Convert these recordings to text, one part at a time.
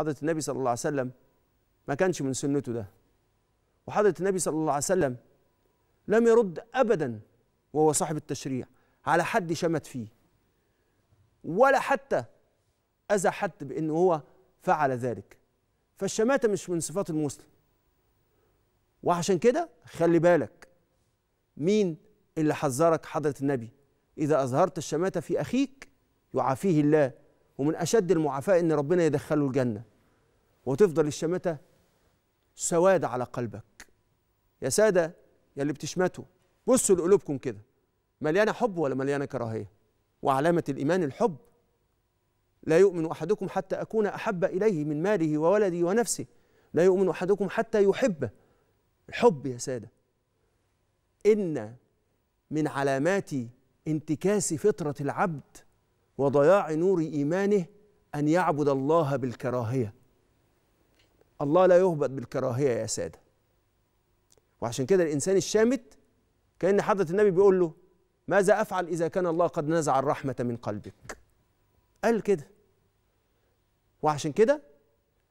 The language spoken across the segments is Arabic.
حضرة النبي صلى الله عليه وسلم ما كانش من سنته ده وحضرة النبي صلى الله عليه وسلم لم يرد أبدا وهو صاحب التشريع على حد شمت فيه ولا حتى أذى حد بأنه هو فعل ذلك فالشماتة مش من صفات المسلم وعشان كده خلي بالك مين اللي حذرك حضرة النبي إذا أظهرت الشماتة في أخيك يعافيه الله ومن أشد المعافاة إن ربنا يدخله الجنة وتفضل الشمتة سواد على قلبك يا سادة يا اللي بتشمتوا بصوا لقلوبكم كده مليانة حب ولا مليانة كراهية وعلامة الإيمان الحب لا يؤمن أحدكم حتى أكون أحب إليه من ماله وولده ونفسه لا يؤمن أحدكم حتى يحب الحب يا سادة إن من علامات انتكاس فطرة العبد وضياع نور إيمانه أن يعبد الله بالكراهية الله لا يهبط بالكراهية يا سادة وعشان كده الإنسان الشامت كأن حضرة النبي بيقول له ماذا أفعل إذا كان الله قد نزع الرحمة من قلبك قال كده وعشان كده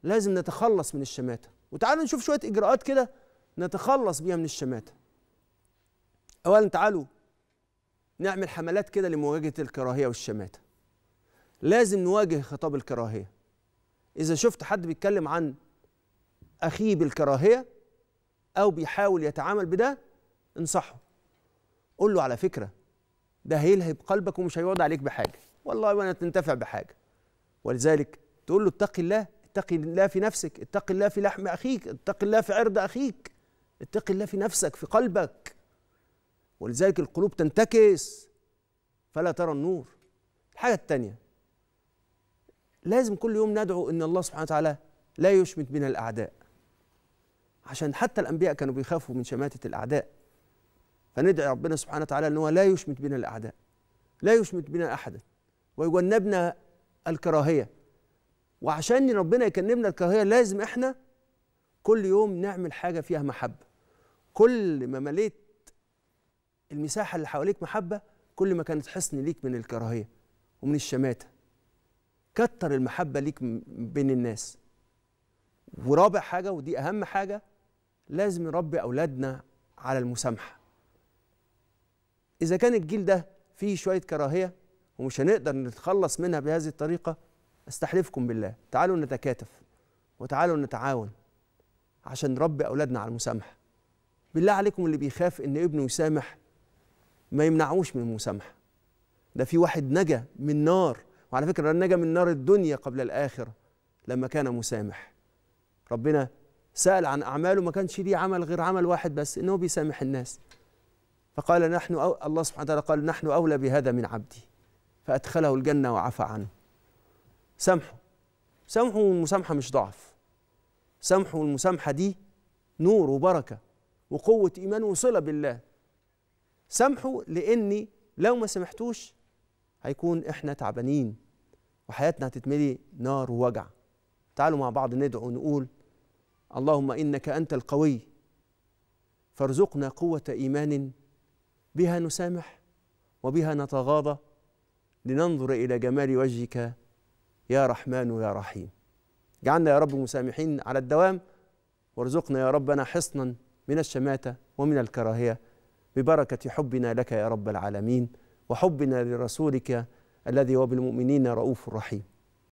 لازم نتخلص من الشماتة وتعالوا نشوف شوية إجراءات كده نتخلص بيها من الشماتة أولا تعالوا نعمل حملات كده لمواجهة الكراهية والشماتة لازم نواجه خطاب الكراهيه اذا شفت حد بيتكلم عن اخيه بالكراهيه او بيحاول يتعامل بده انصحه قول له على فكره ده هيلهب قلبك ومش هيوضع عليك بحاجه والله وانا تنتفع بحاجه ولذلك تقول له اتقي الله اتقي الله في نفسك اتقي الله في لحم اخيك اتقي الله في عرض اخيك اتقي الله في نفسك في قلبك ولذلك القلوب تنتكس فلا ترى النور الحاجه الثانيه لازم كل يوم ندعو ان الله سبحانه وتعالى لا يشمت بنا الاعداء عشان حتى الانبياء كانوا بيخافوا من شماتة الاعداء فندعي ربنا سبحانه وتعالى ان هو لا يشمت بنا الاعداء لا يشمت بنا احدا ويجنبنا الكراهيه وعشان ربنا يجنبنا الكراهيه لازم احنا كل يوم نعمل حاجه فيها محبه كل ما مليت المساحه اللي حواليك محبه كل ما كانت حصن ليك من الكراهيه ومن الشماته كتر المحبة ليك بين الناس ورابع حاجة ودي أهم حاجة لازم نربي أولادنا على المسامحة إذا كان الجيل ده فيه شوية كراهية ومش هنقدر نتخلص منها بهذه الطريقة استحلفكم بالله تعالوا نتكاتف وتعالوا نتعاون عشان نربي أولادنا على المسامحة بالله عليكم اللي بيخاف إن ابنه يسامح ما يمنعوش من المسامحة ده في واحد نجا من نار وعلى فكرة نجا من نار الدنيا قبل الآخرة لما كان مسامح ربنا سأل عن أعماله ما كانش ليه عمل غير عمل واحد بس إنه بيسامح الناس فقال نحن أو الله سبحانه وتعالى قال نحن أولى بهذا من عبدي فأدخله الجنة وعفى عنه سامحه سامحه والمسامحة مش ضعف سامحه والمسامحة دي نور وبركة وقوة إيمان وصلة بالله سامحه لأني لو ما سمحتوش هيكون احنا تعبانين وحياتنا هتتملي نار ووجع تعالوا مع بعض ندعو ونقول اللهم انك انت القوي فارزقنا قوه ايمان بها نسامح وبها نتغاضى لننظر الى جمال وجهك يا رحمن يا رحيم جعلنا يا رب مسامحين على الدوام وارزقنا يا ربنا حصنا من الشماته ومن الكراهيه ببركه حبنا لك يا رب العالمين وحبنا لرسولك الذي هو بالمؤمنين رؤوف رحيم